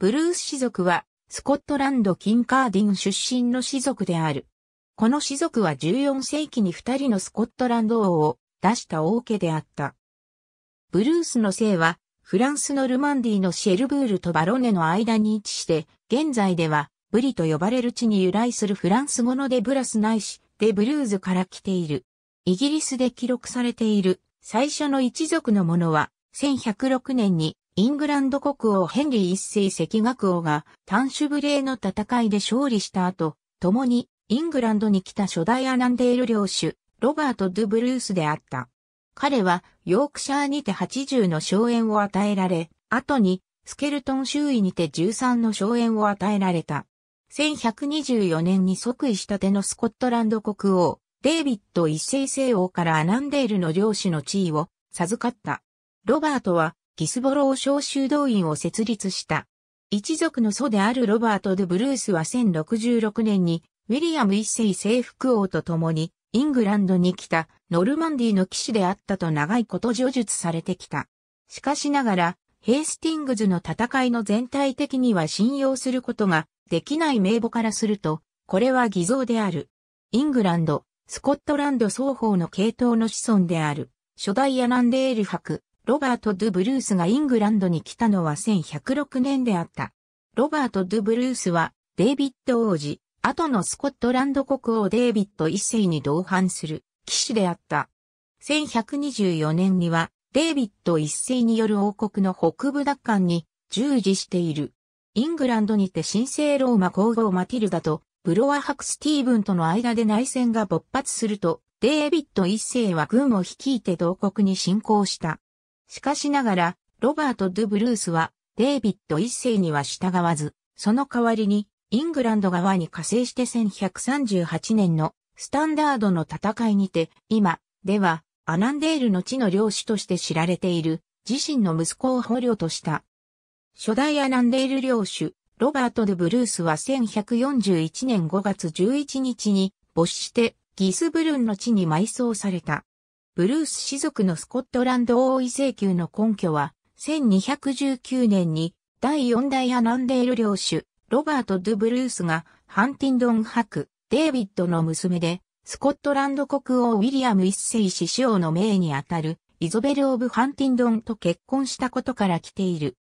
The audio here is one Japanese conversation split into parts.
ブルース氏族は、スコットランド・キンカーディン出身の氏族である。この氏族は14世紀に二人のスコットランド王を出した王家であった。ブルースの姓は、フランスのルマンディのシェルブールとバロネの間に位置して、現在では、ブリと呼ばれる地に由来するフランス語のデブラスないし、デブルーズから来ている。イギリスで記録されている最初の一族のものは、1106年にイングランド国王ヘンリー一世赤学王が短種無礼の戦いで勝利した後、共にイングランドに来た初代アナンデール領主、ロバート・ドゥ・ブルースであった。彼はヨークシャーにて80の荘園を与えられ、後にスケルトン周囲にて13の荘園を与えられた。1124年に即位したてのスコットランド国王、デイビッド一世聖王からアナンデールの領主の地位を授かった。ロバートはギスボロー小修道院を設立した。一族の祖であるロバート・ド・ブルースは1066年に、ウィリアム一世征服王と共に、イングランドに来たノルマンディの騎士であったと長いこと叙述されてきた。しかしながら、ヘイスティングズの戦いの全体的には信用することができない名簿からすると、これは偽造である。イングランド、スコットランド双方の系統の子孫である、初代アナンデール博、ロバート・ドゥ・ブルースがイングランドに来たのは1106年であった。ロバート・ドゥ・ブルースは、デイビッド王子、後のスコットランド国王デイビッド一世に同伴する、騎士であった。1124年には、デイビッド一世による王国の北部奪還に従事している。イングランドにて神聖ローマ皇后マティルダとブロワク・スティーブンとの間で内戦が勃発すると、デイビッド一世は軍を率いて同国に侵攻した。しかしながら、ロバート・ドゥ・ブルースは、デイビッド一世には従わず、その代わりに、イングランド側に加勢して1138年のスタンダードの戦いにて、今、では、アナンデールの地の領主として知られている、自身の息子を捕虜とした。初代アナンデール領主、ロバート・ドゥ・ブルースは1141年5月11日に、没して、ギスブルンの地に埋葬された。ブルース氏族のスコットランド王位請求の根拠は、1219年に第4代アナンデール領主、ロバート・ドゥ・ブルースがハンティンドン博、デイビッドの娘で、スコットランド国王ウィリアム一世師匠王の命にあたるイゾベル・オブ・ハンティンドンと結婚したことから来ている。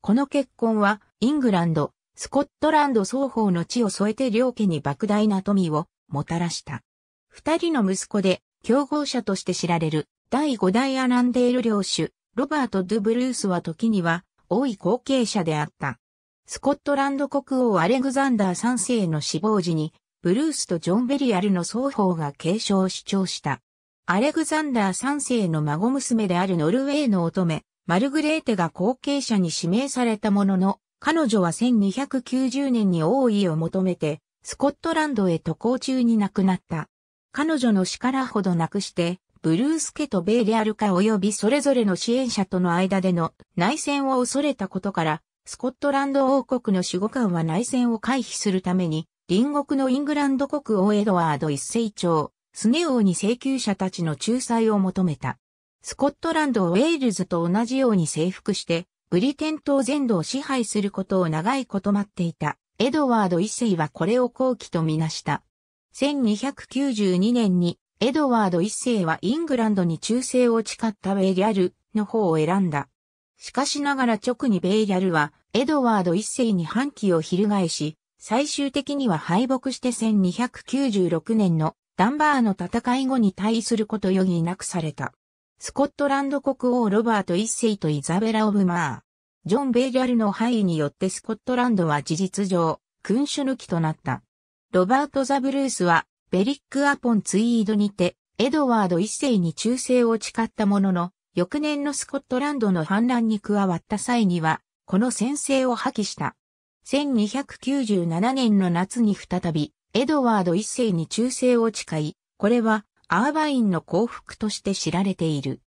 この結婚は、イングランド、スコットランド双方の地を添えて両家に莫大な富をもたらした。二人の息子で、競合者として知られる第5代アランデール領主、ロバート・ドゥ・ブルースは時には、王位後継者であった。スコットランド国王アレグザンダー3世の死亡時に、ブルースとジョン・ベリアルの双方が継承を主張した。アレグザンダー3世の孫娘であるノルウェーの乙女、マルグレーテが後継者に指名されたものの、彼女は1290年に王位を求めて、スコットランドへ渡航中に亡くなった。彼女の力ほどなくして、ブルース家とベイリアル家及びそれぞれの支援者との間での内戦を恐れたことから、スコットランド王国の守護官は内戦を回避するために、隣国のイングランド国王エドワード一世長、スネ王に請求者たちの仲裁を求めた。スコットランドをウェールズと同じように征服して、ブリテン島全土を支配することを長いこと待っていた。エドワード一世はこれを好機とみなした。1292年にエドワード一世はイングランドに忠誠を誓ったベイリャルの方を選んだ。しかしながら直にベイリャルはエドワード一世に反旗を翻し、最終的には敗北して1296年のダンバーの戦い後に対すること余儀なくされた。スコットランド国王ロバート一世とイザベラ・オブ・マー、ジョン・ベイリャルの敗位によってスコットランドは事実上、君主抜きとなった。ロバート・ザ・ブルースは、ベリック・アポン・ツイードにて、エドワード一世に忠誠を誓ったものの、翌年のスコットランドの反乱に加わった際には、この先制を破棄した。1297年の夏に再び、エドワード一世に忠誠を誓い、これはアーバインの降伏として知られている。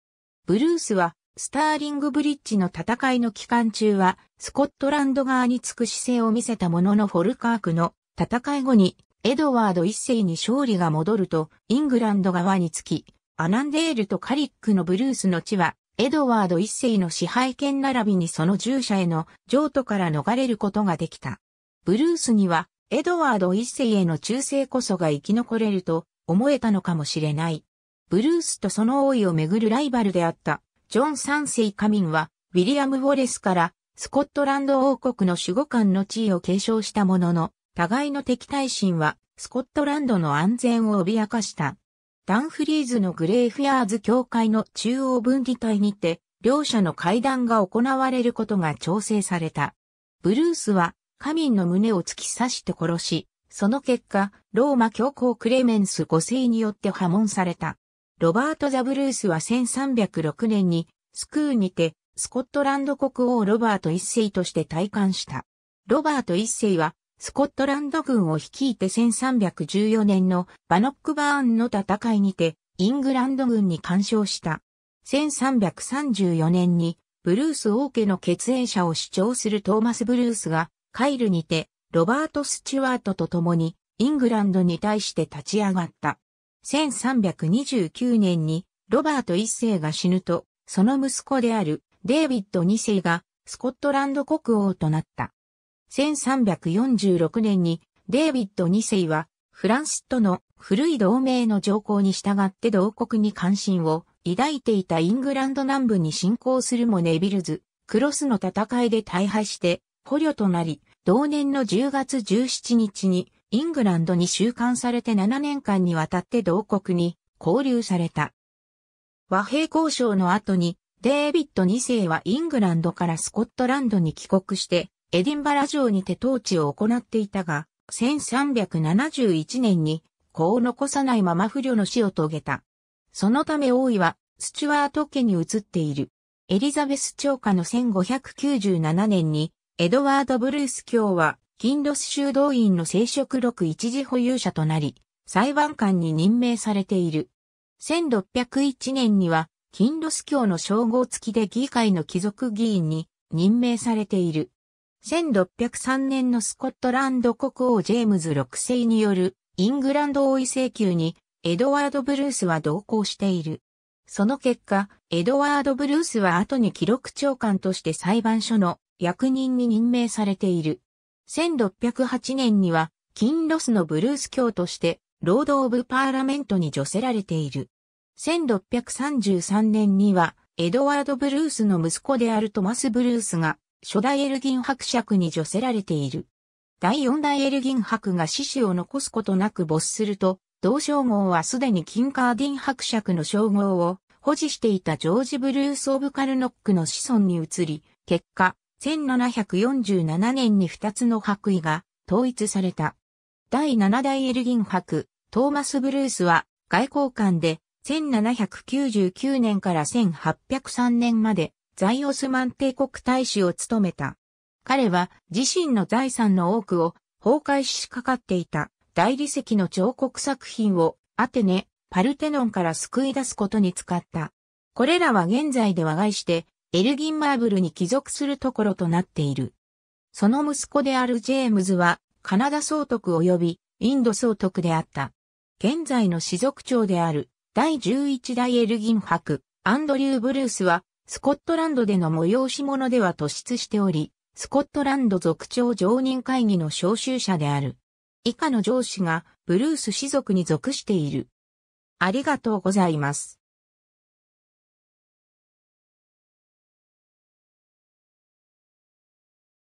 ブルースは、スターリングブリッジの戦いの期間中は、スコットランド側につく姿勢を見せたもののフォルカークの戦い後に、エドワード一世に勝利が戻ると、イングランド側につき、アナンデールとカリックのブルースの地は、エドワード一世の支配権並びにその従者への譲渡から逃れることができた。ブルースには、エドワード一世への忠誠こそが生き残れると思えたのかもしれない。ブルースとその王位をめぐるライバルであった、ジョン三世カミンは、ウィリアム・ウォレスから、スコットランド王国の守護官の地位を継承したものの、互いの敵対心は、スコットランドの安全を脅かした。ダンフリーズのグレーフィアーズ教会の中央分離帯にて、両者の会談が行われることが調整された。ブルースは、カミンの胸を突き刺して殺し、その結果、ローマ教皇クレメンス5世によって破門された。ロバート・ザ・ブルースは1306年に、スクーにて、スコットランド国王ロバート1世として退官した。ロバート1世は、スコットランド軍を率いて1314年のバノックバーンの戦いにて、イングランド軍に干渉した。1334年に、ブルース王家の血縁者を主張するトーマス・ブルースが、カイルにて、ロバート・スチュワートと共に、イングランドに対して立ち上がった。1329年に、ロバート一世が死ぬと、その息子である、デイビッド二世が、スコットランド国王となった。1346年にデイビッド2世はフランスとの古い同盟の条項に従って同国に関心を抱いていたイングランド南部に侵攻するもネビルズ、クロスの戦いで大敗して捕虜となり、同年の10月17日にイングランドに収監されて7年間にわたって同国に交流された。和平交渉の後にデイビッド2世はイングランドからスコットランドに帰国してエディンバラ城にて統治を行っていたが、1371年に子を残さないまま不慮の死を遂げた。そのため王位はスチュワート家に移っている。エリザベス朝下の1597年にエドワード・ブルース卿はキンロス修道院の聖職録一時保有者となり、裁判官に任命されている。1601年には、キンロス教の称号付きで議会の貴族議員に任命されている。1603年のスコットランド国王ジェームズ6世によるイングランド王位請求にエドワード・ブルースは同行している。その結果、エドワード・ブルースは後に記録長官として裁判所の役人に任命されている。1608年には、金ロスのブルース教として、ロード・オブ・パーラメントに除せられている。1633年には、エドワード・ブルースの息子であるトマス・ブルースが、初代エルギン伯爵に除せられている。第四代エルギン伯が死死を残すことなく没すると、同称号はすでにキンカーディン伯爵の称号を保持していたジョージ・ブルース・オブ・カルノックの子孫に移り、結果、1747年に2つの伯位が統一された。第七代エルギン伯、トーマス・ブルースは外交官で1799年から1803年まで在オスマン帝国大使を務めた。彼は自身の財産の多くを崩壊しかかっていた大理石の彫刻作品をアテネ、パルテノンから救い出すことに使った。これらは現在で和解してエルギンマーブルに帰属するところとなっている。その息子であるジェームズはカナダ総督及びインド総督であった。現在の士族長である第11代エルギン伯アンドリュー・ブルースはスコットランドでの催し物では突出しており、スコットランド族長常任会議の招集者である。以下の上司がブルース氏族に属している。ありがとうございます。